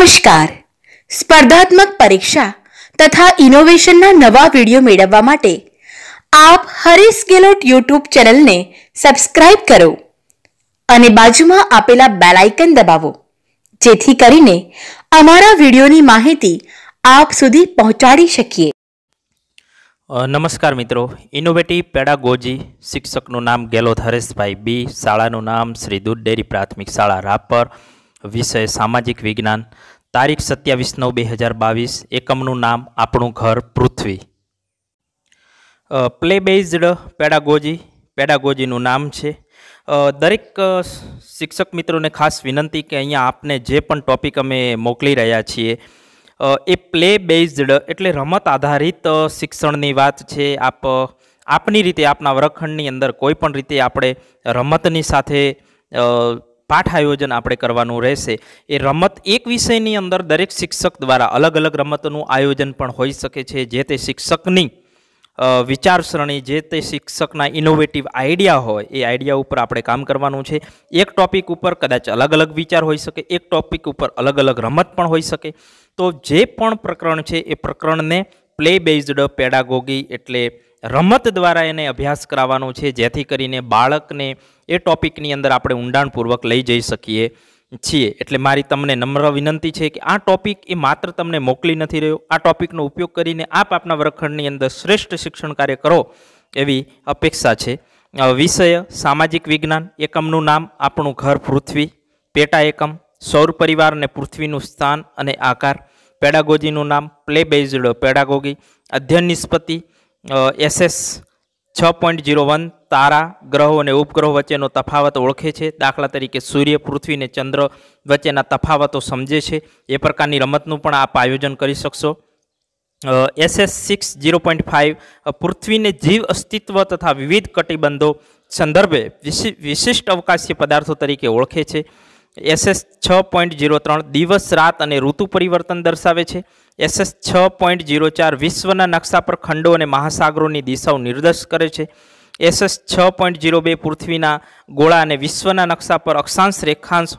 નમસ્કાર સ્પર્ધાત્મક પરીક્ષા તથા ઇનોવેશનના નવા વિડીયો મેળવવા માટે આપ હરીશ ગેલોટ યુટ્યુબ ચેનલને સબસ્ક્રાઇબ કરો અને બાજુમાં આપેલા બેલ આઇકન દબાવો જેથી કરીને અમારા વિડીયોની માહિતી આપ સુધી પહોંચાડી શકીએ નમસ્કાર મિત્રો ઇનોવેટિવ પેડાગોજી શિક્ષકનું નામ ગેલોત હરેશભાઈ બી શાળાનું નામ શ્રી દૂધ ડેરી પ્રાથમિક શાળા રાપર વિષય સામાજિક વિજ્ઞાન તારીખ સત્યાવીસ નવ બે હજાર બાવીસ એકમનું નામ આપણું ઘર પૃથ્વી પ્લે બેઝડ પેડાગોજી પેડાગોજીનું નામ છે દરેક શિક્ષક મિત્રોને ખાસ વિનંતી કે અહીંયા આપને જે પણ ટોપિક અમે મોકલી રહ્યા છીએ એ પ્લે બેઝડ એટલે રમત આધારિત શિક્ષણની વાત છે આપ આપની રીતે આપના વરખંડની અંદર કોઈ પણ રીતે આપણે રમતની સાથે પાઠ આયોજન આપણે કરવાનું રહેશે એ રમત એક વિષયની અંદર દરેક શિક્ષક દ્વારા અલગ અલગ રમતનું આયોજન પણ હોઈ શકે છે જે તે શિક્ષકની વિચારસરણી જે તે શિક્ષકના ઇનોવેટિવ આઈડિયા હોય એ આઈડિયા ઉપર આપણે કામ કરવાનું છે એક ટોપિક ઉપર કદાચ અલગ અલગ વિચાર હોઈ શકે એક ટોપિક ઉપર અલગ અલગ રમત પણ હોઈ શકે તો જે પણ પ્રકરણ છે એ પ્રકરણને પ્લે બેઝડ પેડાગોગી એટલે રમત દ્વારા એને અભ્યાસ કરાવવાનો છે જેથી કરીને બાળકને એ ટોપિકની અંદર આપણે ઊંડાણપૂર્વક લઈ જઈ શકીએ છીએ એટલે મારી તમને નમ્ર વિનંતી છે કે આ ટોપિક એ માત્ર તમને મોકલી નથી રહ્યો આ ટોપિકનો ઉપયોગ કરીને આપ આપના વર્ગખંડની અંદર શ્રેષ્ઠ શિક્ષણ કાર્ય કરો એવી અપેક્ષા છે વિષય સામાજિક વિજ્ઞાન એકમનું નામ આપણું ઘર પૃથ્વી પેટા એકમ સૌર પરિવાર અને પૃથ્વીનું સ્થાન અને આકાર પેડાગોજીનું નામ પ્લે બેઝડ પેડાગોગી અધ્યયન નિષ્પત્તિ એસએસ છ પોઈન્ટ જીરો વન તારા ગ્રહો અને ઉપગ્રહો વચ્ચેનો તફાવત ઓળખે છે દાખલા તરીકે સૂર્ય પૃથ્વી અને ચંદ્ર વચ્ચેના તફાવતો સમજે છે એ પ્રકારની રમતનું પણ આપ આયોજન કરી શકશો SS six zero point five પૃથ્વીને જીવ અસ્તિત્વ તથા વિવિધ કટિબંધો સંદર્ભે વિશિષ્ટ અવકાશીય પદાર્થો તરીકે ઓળખે છે એસએસ છ પોઈન્ટ જીરો ત્રણ દિવસ રાત અને ઋતુ પરિવર્તન દર્શાવે છે એસએસ છ પોઈન્ટ જીરો ચાર વિશ્વના નકશા પર ખંડો અને મહાસાગરોની દિશાઓ નિર્દેશ કરે છે એસએસ છ પોઈન્ટ જીરો બે પૃથ્વીના ગોળા અને વિશ્વના નકશા પર અક્ષાંશ રેખાંશ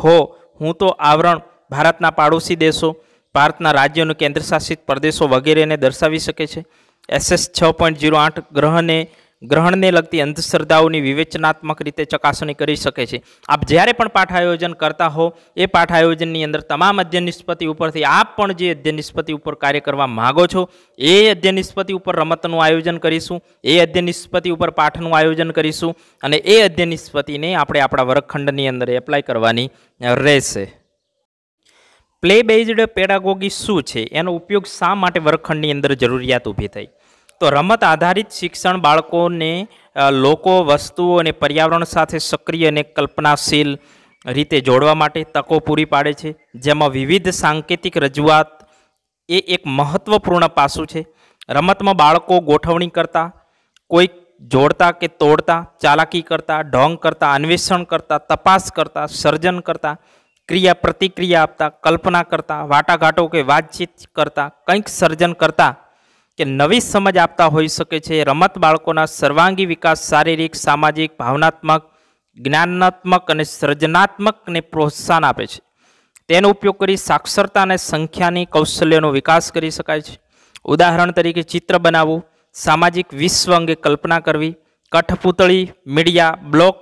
હો હું તો આવરણ ભારતના પાડોશી દેશો ભારતના રાજ્યો અને કેન્દ્રશાસિત પ્રદેશો વગેરેને દર્શાવી શકે છે એસએસ છ પોઈન્ટ જીરો આઠ ગ્રહને ગ્રહણને લગતી અંધશ્રદ્ધાઓની વિવેચનાત્મક રીતે ચકાસણી કરી શકે છે આપ જ્યારે પણ પાઠ આયોજન કરતા હો એ પાઠ આયોજનની અંદર તમામ અધ્યયન નિષ્પતિ ઉપરથી આપ પણ જે અધ્યયન નિષ્પતિ ઉપર કાર્ય કરવા માગો છો એ અધ્યયન નિષ્પતિ ઉપર રમતનું આયોજન કરીશું એ અધ્યયન નિષ્પતિ ઉપર પાઠનું આયોજન કરીશું અને એ અધ્યયન નિષ્પતિને આપણે આપણા વર્ગખંડની અંદર એપ્લાય કરવાની રહેશે પ્લે બેઝડ પેડાગોગી શું છે એનો ઉપયોગ શા માટે વર્ગખંડની અંદર જરૂરિયાત ઊભી થઈ તો રમત આધારિત શિક્ષણ બાળકોને લોકો વસ્તુઓ અને પર્યાવરણ સાથે સક્રિય અને કલ્પનાશીલ રીતે જોડવા માટે તકો પૂરી પાડે છે જેમાં વિવિધ સાંકેતિક રજૂઆત એ એક મહત્વપૂર્ણ પાસું છે રમતમાં બાળકો ગોઠવણી કરતા કોઈક જોડતા કે તોડતા ચાલાકી કરતા ઢોંગ કરતા અન્વેષણ કરતા તપાસ કરતા સર્જન કરતા ક્રિયા પ્રતિક્રિયા આપતા કલ્પના કરતા વાટાઘાટો કે વાતચીત કરતા કંઈક સર્જન કરતા કે નવી સમજ આપતા હોઈ શકે છે રમત બાળકોના સર્વાંગી વિકાસ શારીરિક સામાજિક ભાવનાત્મક જ્ઞાનાત્મક અને સર્જનાત્મકને પ્રોત્સાહન આપે છે તેનો ઉપયોગ કરી સાક્ષરતા અને સંખ્યાની કૌશલ્યનો વિકાસ કરી શકાય છે ઉદાહરણ તરીકે ચિત્ર બનાવવું સામાજિક વિશ્વ અંગે કલ્પના કરવી કઠપૂતળી મીડિયા બ્લોક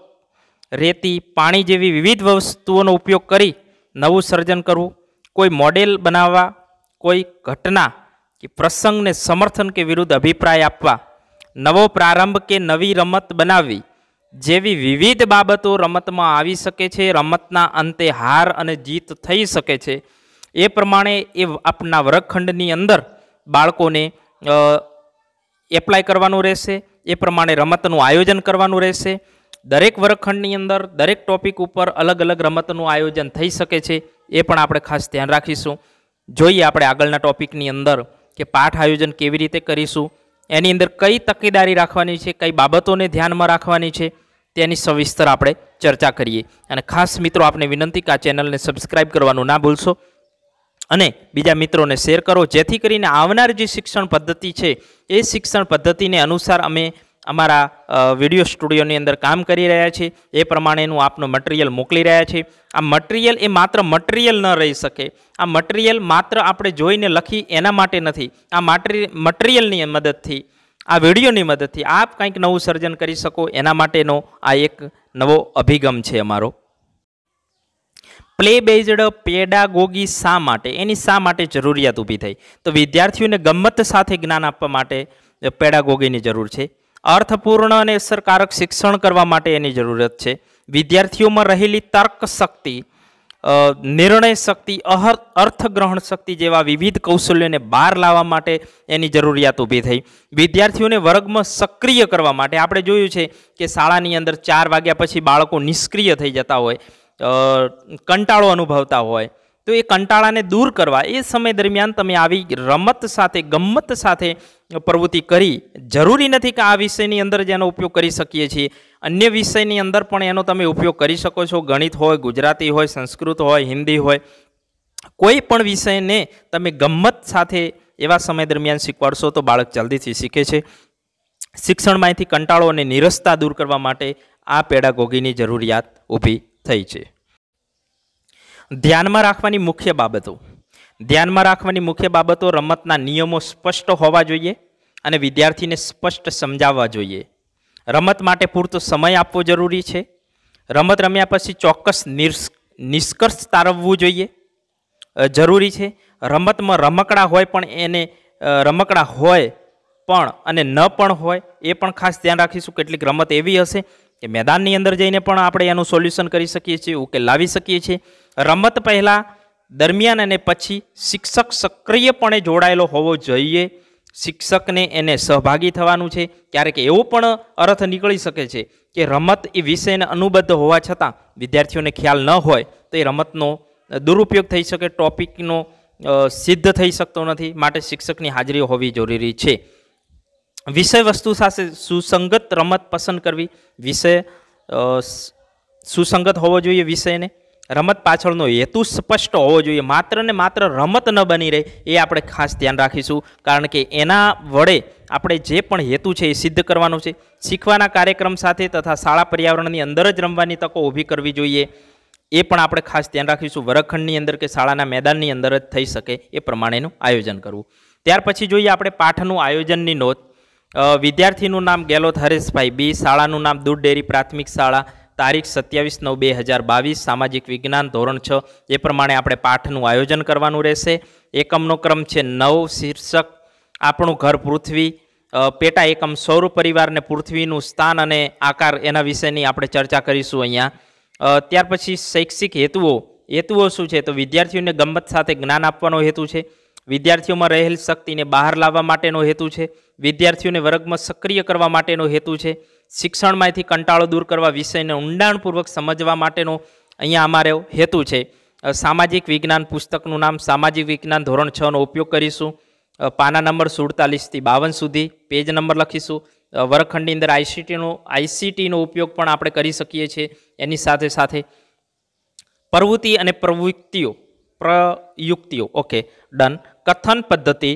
રેતી પાણી જેવી વિવિધ વસ્તુઓનો ઉપયોગ કરી નવું સર્જન કરવું કોઈ મોડેલ બનાવવા કોઈ ઘટના કે પ્રસંગને સમર્થન કે વિરુદ્ધ અભિપ્રાય આપવા નવો પ્રારંભ કે નવી રમત બનાવવી જેવી વિવિધ બાબતો રમતમાં આવી શકે છે રમતના અંતે હાર અને જીત થઈ શકે છે એ પ્રમાણે એ આપના વર્ગખંડની અંદર બાળકોને એપ્લાય કરવાનું રહેશે એ પ્રમાણે રમતનું આયોજન કરવાનું રહેશે દરેક વર્ગખંડની અંદર દરેક ટોપિક ઉપર અલગ અલગ રમતનું આયોજન થઈ શકે છે એ પણ આપણે ખાસ ધ્યાન રાખીશું જોઈએ આપણે આગળના ટોપિકની અંદર કે પાઠ આયોજન કેવી રીતે કરીશું એની અંદર કઈ તકેદારી રાખવાની છે કઈ બાબતોને ધ્યાનમાં રાખવાની છે તેની સવિસ્તર આપણે ચર્ચા કરીએ અને ખાસ મિત્રો આપને વિનંતી કે આ ચેનલને સબસ્ક્રાઇબ કરવાનું ના ભૂલશો અને બીજા મિત્રોને શેર કરો જેથી કરીને આવનાર જે શિક્ષણ પદ્ધતિ છે એ શિક્ષણ પદ્ધતિને અનુસાર અમે અમારા વિડીયો સ્ટુડિયોની અંદર કામ કરી રહ્યા છે એ પ્રમાણેનું આપનું મટિરિયલ મોકલી રહ્યા છે આ મટિરિયલ એ માત્ર મટિરિયલ ન રહી શકે આ મટિરિયલ માત્ર આપણે જોઈને લખી એના માટે નથી આ મટિરિયલની મદદથી આ વિડીયોની મદદથી આપ કંઈક નવું સર્જન કરી શકો એના માટેનો આ એક નવો અભિગમ છે અમારો પ્લે બેઝડ પેડાગોગી શા માટે એની શા માટે જરૂરિયાત ઊભી થઈ તો વિદ્યાર્થીઓને ગમત સાથે જ્ઞાન આપવા માટે પેડાગોગીની જરૂર છે અર્થપૂર્ણ અને અસરકારક શિક્ષણ કરવા માટે એની જરૂરિયાત છે વિદ્યાર્થીઓમાં રહેલી તર્ક શક્તિ નિર્ણય શક્તિ અર્થગ્રહણ શક્તિ જેવા વિવિધ કૌશલ્યોને બહાર લાવવા માટે એની જરૂરિયાત ઊભી થઈ વિદ્યાર્થીઓને વર્ગમાં સક્રિય કરવા માટે આપણે જોયું છે કે શાળાની અંદર ચાર વાગ્યા પછી બાળકો નિષ્ક્રિય થઈ જતા હોય કંટાળો અનુભવતા હોય તો એ કંટાળાને દૂર કરવા એ સમય દરમિયાન તમે આવી રમત સાથે ગમ્મત સાથે પ્રવૃત્તિ કરી જરૂરી નથી કે આ વિષયની અંદર જ એનો ઉપયોગ કરી શકીએ છીએ અન્ય વિષયની અંદર પણ એનો તમે ઉપયોગ કરી શકો છો ગણિત હોય ગુજરાતી હોય સંસ્કૃત હોય હિન્દી હોય કોઈ પણ વિષયને તમે ગમ્મત સાથે એવા સમય દરમિયાન શીખવાડશો તો બાળક જલ્દીથી શીખે છે શિક્ષણમાંથી કંટાળો અને નિરસતા દૂર કરવા માટે આ પેડાગોગીની જરૂરિયાત ઊભી થઈ છે ધ્યાનમાં રાખવાની મુખ્ય બાબતો ધ્યાનમાં રાખવાની મુખ્ય બાબતો રમતના નિયમો સ્પષ્ટ હોવા જોઈએ અને વિદ્યાર્થીને સ્પષ્ટ સમજાવવા જોઈએ રમત માટે પૂરતો સમય આપવો જરૂરી છે રમત રમ્યા પછી ચોક્કસ નિષ્કર્ષ તારવવું જોઈએ જરૂરી છે રમતમાં રમકડા હોય પણ એને રમકડા હોય પણ અને ન પણ હોય એ પણ ખાસ ધ્યાન રાખીશું કેટલીક રમત એવી હશે કે મેદાનની અંદર જઈને પણ આપણે એનું સોલ્યુશન કરી શકીએ છીએ ઉકેલ લાવી શકીએ છીએ રમત પહેલાં દરમિયાન અને પછી શિક્ષક સક્રિયપણે જોડાયેલો હોવો જોઈએ શિક્ષકને એને સહભાગી થવાનું છે ક્યારેક એવો પણ અર્થ નીકળી શકે છે કે રમત એ વિષયને અનુબદ્ધ હોવા છતાં વિદ્યાર્થીઓને ખ્યાલ ન હોય તો એ રમતનો દુરુપયોગ થઈ શકે ટોપિકનો સિદ્ધ થઈ શકતો નથી માટે શિક્ષકની હાજરી હોવી જરૂરી છે વિષય વસ્તુ સાથે સુસંગત રમત પસંદ કરવી વિષય સુસંગત હોવો જોઈએ વિષયને રમત પાછળનો હેતુ સ્પષ્ટ હોવો જોઈએ માત્ર ને માત્ર રમત ન બની રહે એ આપણે ખાસ ધ્યાન રાખીશું કારણ કે એના વડે આપણે જે પણ હેતુ છે એ સિદ્ધ કરવાનો છે શીખવાના કાર્યક્રમ સાથે તથા શાળા પર્યાવરણની અંદર જ રમવાની તકો ઊભી કરવી જોઈએ એ પણ આપણે ખાસ ધ્યાન રાખીશું વરખંડની અંદર કે શાળાના મેદાનની અંદર જ થઈ શકે એ પ્રમાણેનું આયોજન કરવું ત્યાર પછી જોઈએ આપણે પાઠનું આયોજનની નોંધ વિદ્યાર્થીનું નામ ગેલોત હરેશભાઈ બી શાળાનું નામ દૂધ ડેરી પ્રાથમિક શાળા તારીખ સત્યાવીસ નવ બે હજાર બાવીસ સામાજિક વિજ્ઞાન ધોરણ છ એ પ્રમાણે આપણે પાઠનું આયોજન કરવાનું રહેશે એકમનો ક્રમ છે નવ શીર્ષક આપણું ઘર પૃથ્વી પેટા એકમ સૌર પરિવારને પૃથ્વીનું સ્થાન અને આકાર એના વિશેની આપણે ચર્ચા કરીશું અહીંયા ત્યાર પછી શૈક્ષિક હેતુઓ હેતુઓ શું છે તો વિદ્યાર્થીઓને ગમત સાથે જ્ઞાન આપવાનો હેતુ છે વિદ્યાર્થીઓમાં રહેલ શક્તિને બહાર લાવવા માટેનો હેતુ છે વિદ્યાર્થીઓને વર્ગમાં સક્રિય કરવા માટેનો હેતુ છે શિક્ષણમાંથી કંટાળો દૂર કરવા વિષયને ઊંડાણપૂર્વક સમજવા માટેનો અહીંયા અમારો હેતુ છે સામાજિક વિજ્ઞાન પુસ્તકનું નામ સામાજિક વિજ્ઞાન ધોરણ છનો ઉપયોગ કરીશું પાના નંબર સુડતાલીસથી બાવન સુધી પેજ નંબર લખીશું વર્ગખંડની અંદર આઈસીટીનો આઈસીટીનો ઉપયોગ પણ આપણે કરી શકીએ છીએ એની સાથે સાથે પ્રવૃત્તિ અને પ્રવૃત્તિઓ પ્રયુક્તિઓ ઓકે ડન કથન પદ્ધતિ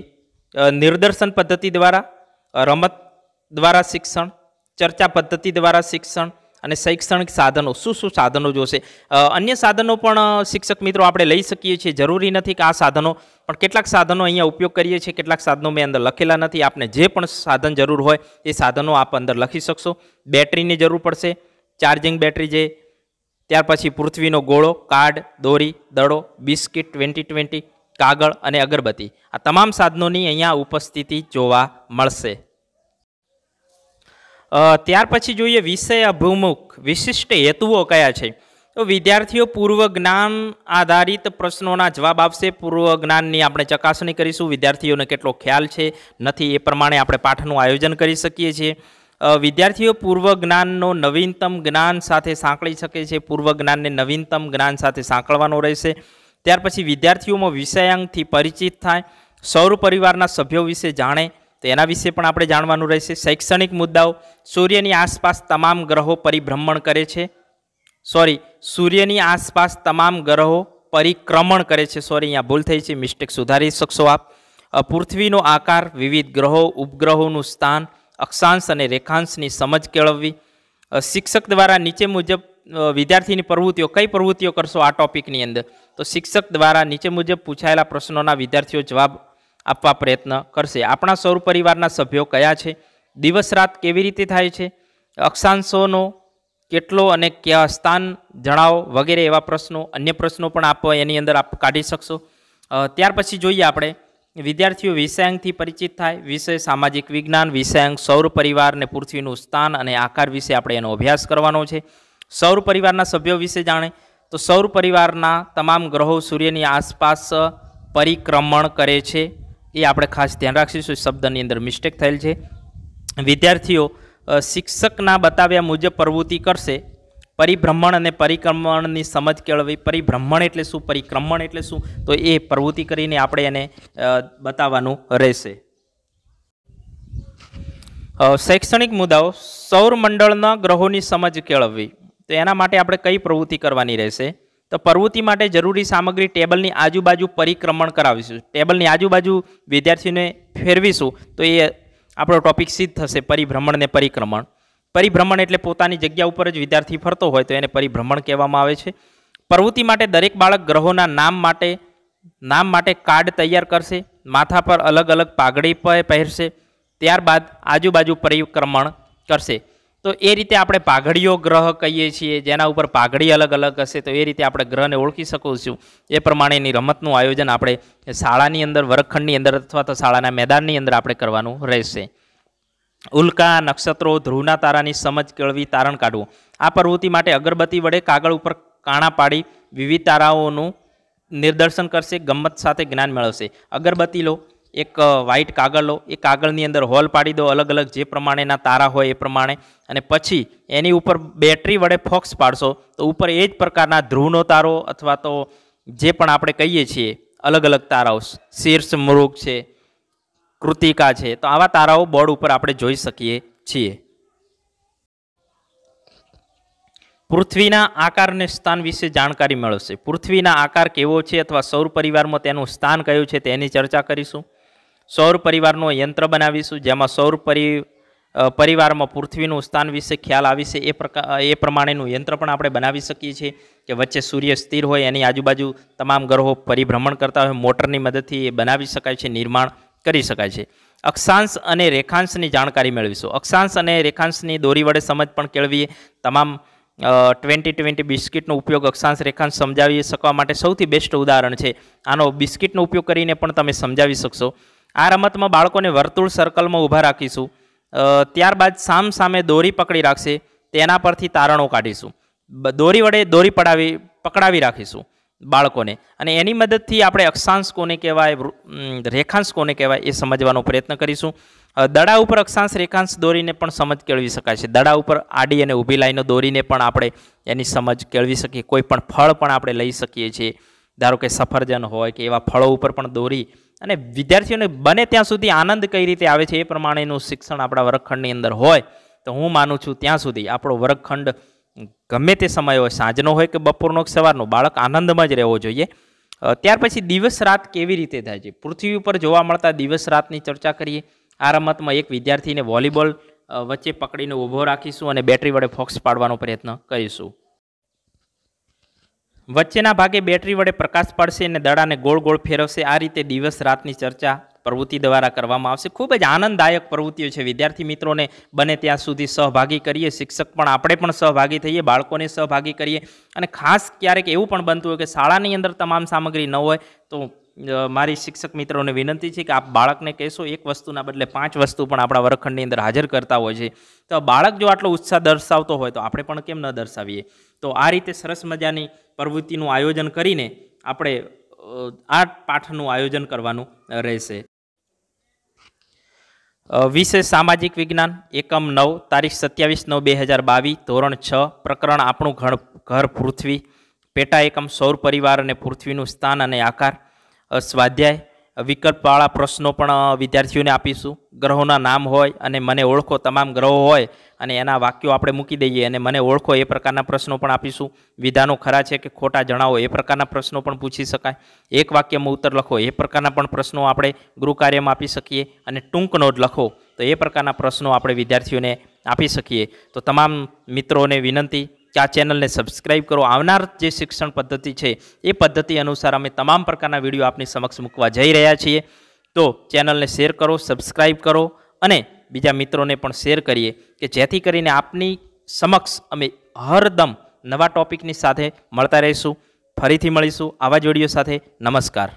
નિર્દર્શન પદ્ધતિ દ્વારા રમત દ્વારા શિક્ષણ ચર્ચા પદ્ધતિ દ્વારા શિક્ષણ અને શૈક્ષણિક સાધનો શું શું સાધનો જોશે અન્ય સાધનો પણ શિક્ષક મિત્રો આપણે લઈ શકીએ છીએ જરૂરી નથી કે આ સાધનો પણ કેટલાક સાધનો અહીંયા ઉપયોગ કરીએ છીએ કેટલાક સાધનો મેં અંદર લખેલા નથી આપને જે પણ સાધન જરૂર હોય એ સાધનો આપ અંદર લખી શકશો બેટરીની જરૂર પડશે ચાર્જિંગ બેટરી જે ત્યાર પછી પૃથ્વીનો ગોળો કાર્ડ દોરી દડો બિસ્કિટ ટ્વેન્ટી ટ્વેન્ટી કાગળ અને અગરબત્તી આ તમામ સાધનોની અહીંયા ઉપસ્થિતિ જોવા મળશે ત્યાર પછી જોઈએ વિષય અભિમુખ વિશિષ્ટ હેતુઓ કયા છે તો વિદ્યાર્થીઓ પૂર્વ જ્ઞાન આધારિત પ્રશ્નોના જવાબ આપશે પૂર્વ જ્ઞાનની આપણે ચકાસણી કરીશું વિદ્યાર્થીઓને કેટલો ખ્યાલ છે નથી એ પ્રમાણે આપણે પાઠનું આયોજન કરી શકીએ છીએ વિદ્યાર્થીઓ પૂર્વ જ્ઞાનનો નવીનતમ જ્ઞાન સાથે સાંકળી શકે છે પૂર્વ જ્ઞાનને નવીનતમ જ્ઞાન સાથે સાંકળવાનો રહેશે ત્યાર પછી વિદ્યાર્થીઓમાં વિષયાંગથી પરિચિત થાય સૌર પરિવારના સભ્યો વિશે જાણે તો એના વિશે પણ આપણે જાણવાનું રહેશે શૈક્ષણિક મુદ્દાઓ સૂર્યની આસપાસ તમામ ગ્રહો પરિભ્રમણ કરે છે સોરી સૂર્યની આસપાસ તમામ ગ્રહો પરિક્રમણ કરે છે સોરી અહીંયા ભૂલ થઈ છે મિસ્ટેક સુધારી શકશો આપ પૃથ્વીનો આકાર વિવિધ ગ્રહો ઉપગ્રહોનું સ્થાન અક્ષાંશ અને રેખાંશની સમજ કેળવવી શિક્ષક દ્વારા નીચે મુજબ વિદ્યાર્થીની પ્રવૃત્તિઓ કઈ પ્રવૃત્તિઓ કરશો આ ટોપિકની અંદર તો શિક્ષક દ્વારા નીચે મુજબ પૂછાયેલા પ્રશ્નોના વિદ્યાર્થીઓ જવાબ આપવા પ્રયત્ન કરશે આપણા સૌર પરિવારના સભ્યો કયા છે દિવસ રાત કેવી રીતે થાય છે અક્ષાંશોનો કેટલો અને કયા સ્થાન જણાવો વગેરે એવા પ્રશ્નો અન્ય પ્રશ્નો પણ આપ એની અંદર આપ કાઢી શકશો ત્યાર પછી જોઈએ આપણે વિદ્યાર્થીઓ વિષયાંગથી પરિચિત થાય વિષય સામાજિક વિજ્ઞાન વિષયાંક સૌર પરિવાર અને પૃથ્વીનું સ્થાન અને આકાર વિશે આપણે એનો અભ્યાસ કરવાનો છે સૌર પરિવારના સભ્યો વિશે જાણે તો સૌર પરિવારના તમામ ગ્રહો સૂર્યની આસપાસ પરિક્રમણ કરે છે એ આપણે ખાસ ધ્યાન રાખીશું શબ્દની અંદર મિસ્ટેક થયેલ છે વિદ્યાર્થીઓ શિક્ષકના બતાવ્યા મુજબ પ્રવૃત્તિ કરશે પરિભ્રમણ અને પરિક્રમણની સમજ કેળવી પરિભ્રમણ એટલે શું પરિક્રમણ એટલે શું તો એ પ્રવૃત્તિ કરીને આપણે એને બતાવવાનું રહેશે શૈક્ષણિક મુદ્દાઓ સૌર મંડળના ગ્રહોની સમજ કેળવવી તો એના માટે આપણે કઈ પ્રવૃત્તિ કરવાની રહેશે તો પ્રવૃત્તિ માટે જરૂરી સામગ્રી ટેબલની આજુબાજુ પરિક્રમણ કરાવીશું ટેબલની આજુબાજુ વિદ્યાર્થીને ફેરવીશું તો એ આપણો ટોપિક સિદ્ધ થશે પરિભ્રમણને પરિક્રમણ પરિભ્રમણ એટલે પોતાની જગ્યા ઉપર જ વિદ્યાર્થી ફરતો હોય તો એને પરિભ્રમણ કહેવામાં આવે છે પ્રવૃત્તિ માટે દરેક બાળક ગ્રહોના નામ માટે નામ માટે કાર્ડ તૈયાર કરશે માથા પર અલગ અલગ પાઘડી પહેરશે ત્યારબાદ આજુબાજુ પરિક્રમણ કરશે તો એ રીતે આપણે પાઘડીઓ ગ્રહ કહીએ છીએ જેના ઉપર પાઘડી અલગ અલગ હશે તો એ રીતે આપણે ગ્રહને ઓળખી શકીશું એ પ્રમાણેની રમતનું આયોજન આપણે શાળાની અંદર વર્ગખંડની અંદર અથવા તો શાળાના મેદાનની અંદર આપણે કરવાનું રહેશે ઉલ્કા નક્ષત્રો ધ્રુવના તારાની સમજ કેળવી તારણ કાઢવું આ પ્રવૃત્તિ માટે અગરબત્તી વડે કાગળ ઉપર કાણા પાડી વિવિધ તારાઓનું નિદર્શન કરશે ગમત સાથે જ્ઞાન મેળવશે અગરબત્તી લો એક વ્હાઇટ કાગળ લો એ કાગળની અંદર હોલ પાડી દો અલગ અલગ જે પ્રમાણેના તારા હોય એ પ્રમાણે અને પછી એની ઉપર બેટરી વડે ફોક્સ પાડશો તો ઉપર એ જ પ્રકારના ધ્રુવનો તારો અથવા તો જે પણ આપણે કહીએ છીએ અલગ અલગ તારાઓ શીર્ષ મૃગ છે કૃતિકા છે તો આવા તારાઓ બોર્ડ ઉપર આપણે જોઈ શકીએ છીએ પૃથ્વીના આકારને સ્થાન વિશે જાણકારી મળશે પૃથ્વીના આકાર કેવો છે અથવા સૌર પરિવારમાં તેનું સ્થાન કયું છે તેની ચર્ચા કરીશું સૌર પરિવારનું યંત્ર બનાવીશું જેમાં સૌર પરિ પરિવારમાં પૃથ્વીનું સ્થાન વિશે ખ્યાલ આવીશે એ પ્રકાર એ પ્રમાણેનું યંત્ર પણ આપણે બનાવી શકીએ છીએ કે વચ્ચે સૂર્ય સ્થિર હોય એની આજુબાજુ તમામ ગ્રહો પરિભ્રમણ કરતા હોય મોટરની મદદથી એ બનાવી શકાય છે નિર્માણ કરી શકાય છે અક્ષાંશ અને રેખાંશની જાણકારી મેળવીશું અક્ષાંશ અને રેખાંશની દોરી વડે સમજ પણ કેળવીએ તમામ ટ્વેન્ટી ટ્વેન્ટી બિસ્કિટનો ઉપયોગ અક્ષાંશ રેખાંશ સમજાવી શકવા માટે સૌથી બેસ્ટ ઉદાહરણ છે આનો બિસ્કિટનો ઉપયોગ કરીને પણ તમે સમજાવી શકશો આ રમતમાં બાળકોને વર્તુળ સર્કલમાં ઊભા રાખીશું ત્યારબાદ સામ સામે દોરી પકડી રાખશે તેના પરથી તારણો કાઢીશું દોરી વડે દોરી પડાવી પકડાવી રાખીશું બાળકોને અને એની મદદથી આપણે અક્ષાંશ કોને કહેવાય રેખાંશ કોને કહેવાય એ સમજવાનો પ્રયત્ન કરીશું દડા ઉપર અક્ષાંશ રેખાંશ દોરીને પણ સમજ કેળવી શકાય છે દડા ઉપર આડી અને ઊભી લાઈનો દોરીને પણ આપણે એની સમજ કેળવી શકીએ કોઈ પણ ફળ પણ આપણે લઈ શકીએ છીએ ધારો કે સફરજન હોય કે એવા ફળો ઉપર પણ દોરી અને વિદ્યાર્થીઓને બને ત્યાં સુધી આનંદ કઈ રીતે આવે છે એ પ્રમાણેનું શિક્ષણ આપણા વર્ગખંડની અંદર હોય તો હું માનું છું ત્યાં સુધી આપણો વર્ગખંડ ગમે તે સમય હોય સાંજનો હોય કે બપોરનો કે સવારનો બાળક આનંદમાં જ રહેવો જોઈએ ત્યાર પછી દિવસ રાત કેવી રીતે થાય છે પૃથ્વી ઉપર જોવા મળતા દિવસ રાતની ચર્ચા કરીએ આ રમતમાં એક વિદ્યાર્થીને વોલીબોલ વચ્ચે પકડીને ઊભો રાખીશું અને બેટરી વડે ફોક્સ પાડવાનો પ્રયત્ન કરીશું વચ્ચેના ભાગે બેટરી વડે પ્રકાશ પાડશે અને દડાને ગોળ ગોળ ફેરવશે આ રીતે દિવસ રાતની ચર્ચા પ્રવૃત્તિ દ્વારા કરવામાં આવશે ખૂબ જ આનંદદાયક પ્રવૃત્તિઓ છે વિદ્યાર્થી મિત્રોને બને ત્યાં સુધી સહભાગી કરીએ શિક્ષક પણ આપણે પણ સહભાગી થઈએ બાળકોને સહભાગી કરીએ અને ખાસ ક્યારેક એવું પણ બનતું હોય કે શાળાની અંદર તમામ સામગ્રી ન હોય તો મારી શિક્ષક મિત્રોને વિનંતી છે કે આપ બાળકને કહેશો એક વસ્તુના બદલે પાંચ વસ્તુ પણ આપણા વર્ગખંડની અંદર હાજર કરતા હોય છે તો બાળક જો આટલો ઉત્સાહ દર્શાવતો હોય તો આપણે પણ કેમ ન દર્શાવીએ તો આ રીતે સરસ મજાની પ્રવૃત્તિનું આયોજન કરીને આપણે આ પાઠનું આયોજન કરવાનું રહેશે વિષય સામાજિક વિજ્ઞાન એકમ નવ તારીખ સત્યાવીસ નવ બે હજાર બાવીસ ધોરણ છ પ્રકરણ આપણું ઘર ઘર પૃથ્વી પેટા એકમ સૌર પરિવાર અને પૃથ્વીનું સ્થાન અને આકાર સ્વાધ્યાય વિકલ્પવાળા પ્રશ્નો પણ વિદ્યાર્થીઓને આપીશું ગ્રહોના નામ હોય અને મને ઓળખો તમામ ગ્રહો હોય અને એના વાક્યો આપણે મૂકી દઈએ અને મને ઓળખો એ પ્રકારના પ્રશ્નો પણ આપીશું વિધાનો ખરા છે કે ખોટા જણાવો એ પ્રકારના પ્રશ્નો પણ પૂછી શકાય એક વાક્યમાં ઉત્તર લખો એ પ્રકારના પણ પ્રશ્નો આપણે ગૃહ કાર્યમાં આપી શકીએ અને ટૂંક નોંધ લખો તો એ પ્રકારના પ્રશ્નો આપણે વિદ્યાર્થીઓને આપી શકીએ તો તમામ મિત્રોને વિનંતી આ ચેનલને સબસ્ક્રાઈબ કરો આવનાર જે શિક્ષણ પદ્ધતિ છે એ પદ્ધતિ અનુસાર અમે તમામ પ્રકારના વિડીયો આપની સમક્ષ મૂકવા જઈ રહ્યા છીએ તો ચેનલને શેર કરો સબસ્ક્રાઈબ કરો અને બીજા મિત્રોને પણ શેર કરીએ કે જેથી કરીને આપની સમક્ષ અમે હરદમ નવા ટોપિકની સાથે મળતા રહીશું ફરીથી મળીશું આવા જ વિડીયો સાથે નમસ્કાર